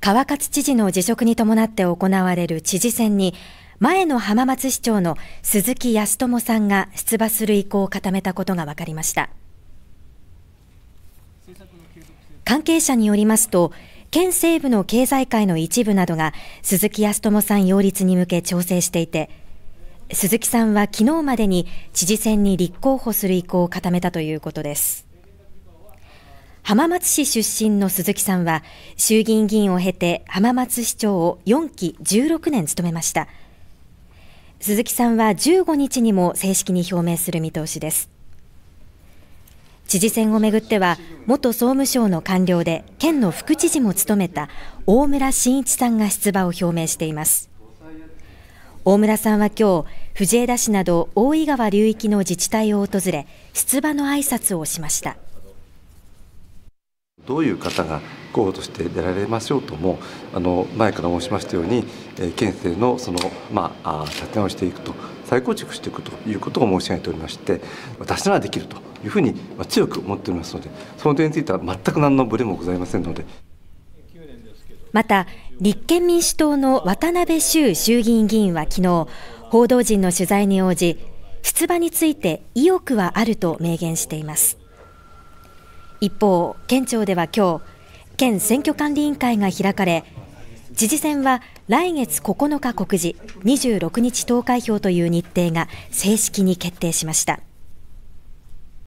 川勝知事の辞職に伴って行われる知事選に、前の浜松市長の鈴木康友さんが出馬する意向を固めたことが分かりました。関係者によりますと、県西部の経済界の一部などが鈴木康友さん擁立に向け調整していて、鈴木さんは昨日までに知事選に立候補する意向を固めたということです。浜松市出身の鈴木さんは、衆議院議員を経て浜松市長を4期16年務めました。鈴木さんは15日にも正式に表明する見通しです。知事選をめぐっては、元総務省の官僚で県の副知事も務めた大村真一さんが出馬を表明しています。大村さんは今日、藤枝市など大井川流域の自治体を訪れ、出馬の挨拶をしました。どういう方が候補として出られましょうともあの前から申しましたように、え県政のその、まあ、立て直していくと再構築していくということを申し上げておりまして私ならできるというふうに強く思っておりますのでその点については全く何のブレもございませんので。また立憲民主党の渡辺衆衆議院議員は昨日報道陣の取材に応じ出馬について意欲はあると明言しています。一方、県庁では今日、県選挙管理委員会が開かれ、知事選は来月9日告示、26日投開票という日程が正式に決定しました。